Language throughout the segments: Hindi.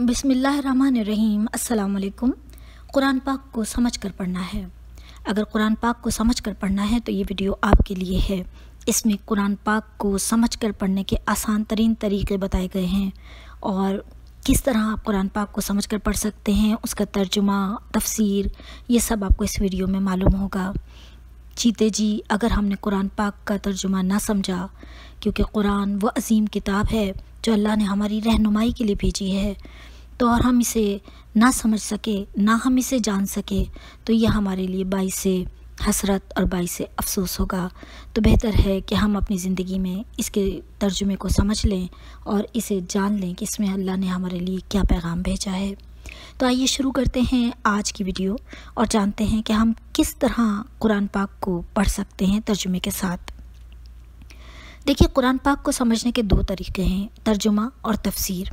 बिसमीम् अल्लाम कुरान पाक को समझ कर पढ़ना है अगर कुरान पाक को समझ कर पढ़ना है तो ये वीडियो आपके लिए है इसमें कुरान पाक को समझ कर पढ़ने के आसान तरीन तरीके बताए गए हैं और किस तरह आप कुरान पाक को समझ कर पढ़ सकते हैं उसका तर्जुमा तफसीर ये सब आपको इस वीडियो में मालूम होगा जीते जी अगर हमने कुरान पाक का तर्जुमा ना समझा क्योंकि कुरान वो अजीम किताब है जो अल्लाह ने हमारी रहनुमाई के लिए भेजी है तो और हम इसे ना समझ सके ना हम इसे जान सके तो यह हमारे लिए से हसरत और से अफसोस होगा तो बेहतर है कि हम अपनी ज़िंदगी में इसके तर्जुमे को समझ लें और इसे जान लें कि इसमें अल्लाह ने हमारे लिए क्या पैगाम भेजा है तो आइए शुरू करते हैं आज की वीडियो और जानते हैं कि हम किस तरह कुरान पाक को पढ़ सकते हैं तर्जुमे के साथ देखिए कुरान पाक को समझने के दो तरीके हैं तर्जुमा और तफसीर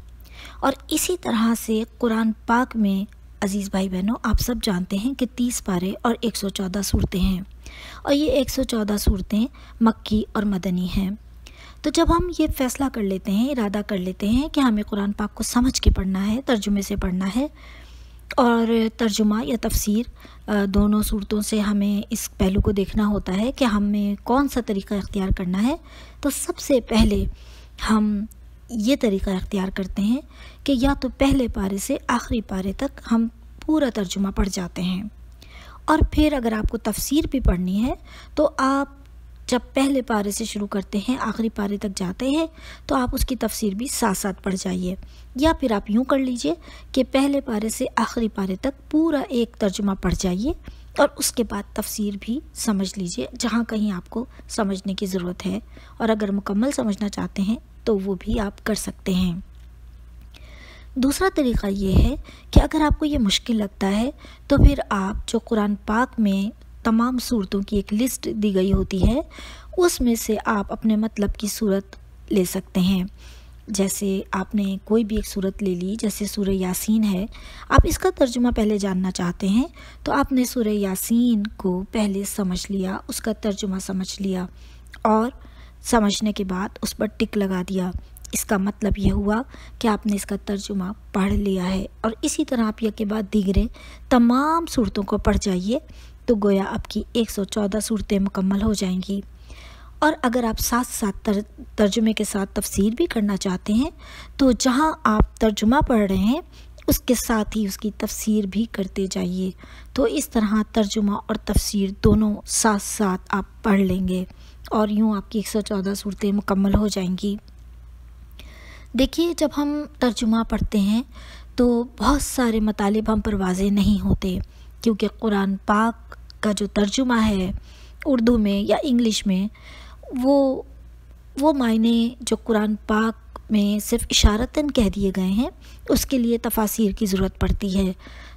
और इसी तरह से कुरान पाक में अज़ीज़ भाई बहनों आप सब जानते हैं कि तीस पारे और एक सौ चौदह सूरतें हैं और ये एक सौ चौदह सूरतें मक्की और मदनी हैं तो जब हम ये फ़ैसला कर लेते हैं इरादा कर लेते हैं कि हमें कुरान पाक को समझ के पढ़ना है तर्जुमे से पढ़ना है और तर्जुमा या तफसीर दोनों सूरतों से हमें इस पहलू को देखना होता है कि हमें कौन सा तरीका इख्तियार करना है तो सबसे पहले हम ये तरीका अख्तियार करते हैं कि या तो पहले पारे से आखिरी पारे तक हम पूरा तर्जुमा पढ़ जाते हैं और फिर अगर आपको तफसीर भी पढ़नी है तो आप जब पहले पारे से शुरू करते हैं आखिरी पारे तक जाते हैं तो आप उसकी तफसीर भी साथ साथ पढ़ जाइए या फिर आप यूँ कर लीजिए कि पहले पारे से आखिरी पारे तक पूरा एक तर्जुमा पढ़ जाइए और उसके बाद तफसीर भी समझ लीजिए जहाँ कहीं आपको समझने की ज़रूरत है और अगर मुकम्मल समझना चाहते हैं तो वो भी आप कर सकते हैं दूसरा तरीका ये है कि अगर आपको ये मुश्किल लगता है तो फिर आप जो कुरान पाक में तमाम सूरतों की एक लिस्ट दी गई होती है उसमें से आप अपने मतलब की सूरत ले सकते हैं जैसे आपने कोई भी एक सूरत ले ली जैसे सूर्य यासीन है आप इसका तर्जुमा पहले जानना चाहते हैं तो आपने सूर्य यासीन को पहले समझ लिया उसका तर्जुमा समझ लिया और समझने के बाद उस पर टिक लगा दिया इसका मतलब यह हुआ कि आपने इसका तर्जुमा पढ़ लिया है और इसी तरह आप यह के बाद दिगरे तमाम सूरतों को पढ़ जाइए तो गोया आपकी 114 सूरतें मुकम्मल हो जाएंगी और अगर आप साथ साथ तर, तर्जुमे के साथ तफसीर भी करना चाहते हैं तो जहाँ आप तर्जुमा पढ़ रहे हैं उसके साथ ही उसकी तफसीर भी करते जाइए तो इस तरह तर्जुमा और तफसीर दोनों साथ साथ आप पढ़ लेंगे और यूँ आपकी 114 सूरतें मुकम्मल हो जाएंगी देखिए जब हम तर्जुमा पढ़ते हैं तो बहुत सारे मतलब हम पर वाजे नहीं होते क्योंकि कुरान पाक का जो तर्जुमा है उर्दू में या इंग्लिश में वो वो मायने जो कुरान पाक में सिर्फ इशारतन कह दिए गए हैं उसके लिए तफासिर की ज़रूरत पड़ती है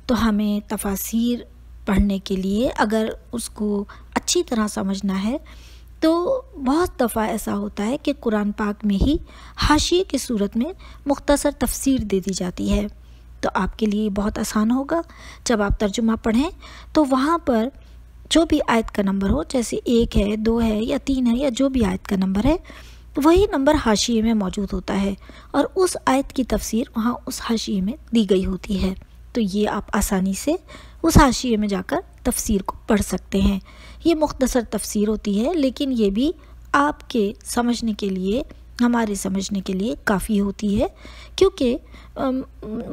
तो हमें तफासिर पढ़ने के लिए अगर उसको अच्छी तरह समझना है तो बहुत दफ़ा ऐसा होता है कि कुरान पाक में ही हाशिए की सूरत में मुख्तसर तफसीर दे दी जाती है तो आपके लिए बहुत आसान होगा जब आप तर्जुमा पढ़ें तो वहाँ पर जो भी आयत का नंबर हो जैसे एक है दो है या तीन है या जो भी आयत का नंबर है वही नंबर हाशिए में मौजूद होता है और उस आयत की तफसीर वहाँ उस हाशिए में दी गई होती है तो ये आप आसानी से उस हाशिए में जाकर तफसीर को पढ़ सकते हैं ये मुख्तसर तफसीर होती है लेकिन ये भी आपके समझने के लिए हमारे समझने के लिए काफ़ी होती है क्योंकि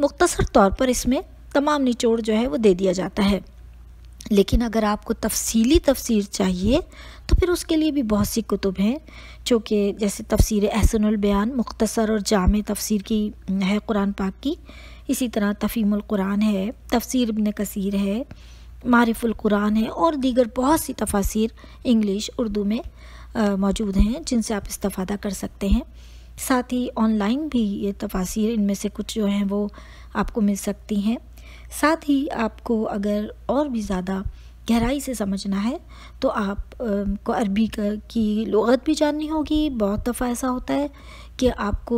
मुख्तसर तौर पर इसमें तमाम निचोड़ जो है वो दे दिया जाता है लेकिन अगर आपको तफसीली तफसीर चाहिए तो फिर उसके लिए भी बहुत सी कुतुब हैं जो कि जैसे तफसीर एहसनल बयान मुख्तसर और जाम तफसीर की है कुरान पाक की इसी तरह तफ़ीमुल कुरान है तफसीर इब्न कसीर है मारिफुल कुरान है और दीगर बहुत सी तफासिर इंग्लिश उर्दू में मौजूद हैं जिनसे आप इस्तफ़ादा कर सकते हैं साथ ही ऑनलाइन भी ये तफासिर इनमें से कुछ जो हैं वो आपको मिल सकती हैं साथ ही आपको अगर और भी ज़्यादा गहराई से समझना है तो आप को अरबी की लगत भी जाननी होगी बहुत दफ़ा ऐसा होता है कि आपको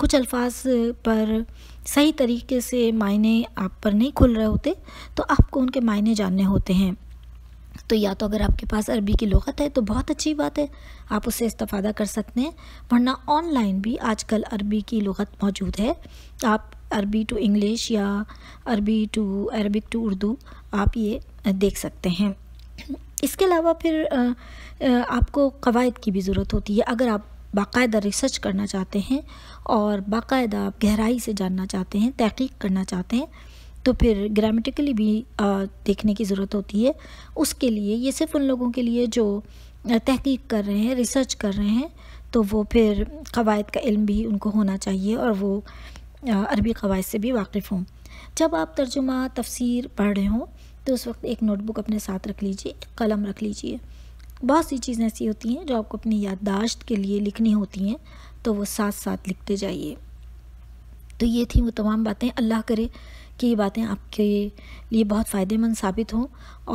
कुछ अल्फाज पर सही तरीके से मायने आप पर नहीं खुल रहे होते तो आपको उनके मायने जानने होते हैं तो या तो अगर आपके पास अरबी की लगत है तो बहुत अच्छी बात है आप उससे इस्ता कर सकते हैं वरना ऑनलाइन भी आजकल अरबी की लगत मौजूद है आप अरबी टू इंग्लिश या अरबी टू अरबिक टू उर्दू आप ये देख सकते हैं इसके अलावा फिर आपको कवायद की भी ज़रूरत होती है अगर आप बाकायदा रिसर्च करना चाहते हैं और बाकायदा आप गहराई से जानना चाहते हैं तहकीक करना चाहते हैं तो फिर ग्रामेटिकली भी देखने की ज़रूरत होती है उसके लिए ये सिर्फ उन लोगों के लिए जो तहकीक कर रहे हैं रिसर्च कर रहे हैं तो वो फिर कवायद का इल्म भी उनको होना चाहिए और वो अरबी कवायद से भी वाकिफ़ हूँ जब आप तर्जुमा तफसीर पढ़ रहे हों तो उस वक्त एक नोटबुक अपने साथ रख लीजिए एक कलम रख लीजिए बहुत सी चीज़ें ऐसी होती हैं जो आपको अपनी याददाश्त के लिए लिखनी होती हैं तो वो साथ साथ लिखते जाइए तो ये थी वो तमाम बातें अल्लाह करे कि ये बातें आपके लिए बहुत फ़ायदेमंद साबित हों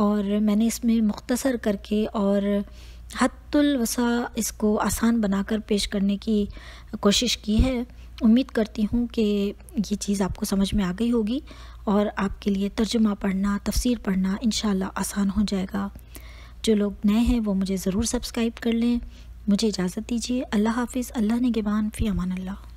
और मैंने इसमें मुख्तसर करके और हतुलवसा इसको आसान बनाकर पेश करने की कोशिश की है उम्मीद करती हूँ कि ये चीज़ आपको समझ में आ गई होगी और आपके लिए तर्जुमा पढ़ना तफसीर पढ़ना इन आसान हो जाएगा जो लोग नए हैं वो मुझे ज़रूर सब्सक्राइब कर लें मुझे इजाज़त दीजिए अल्लाह हाफिज़ अल्लाह ने गिबान फ़ी अमान अल्लाह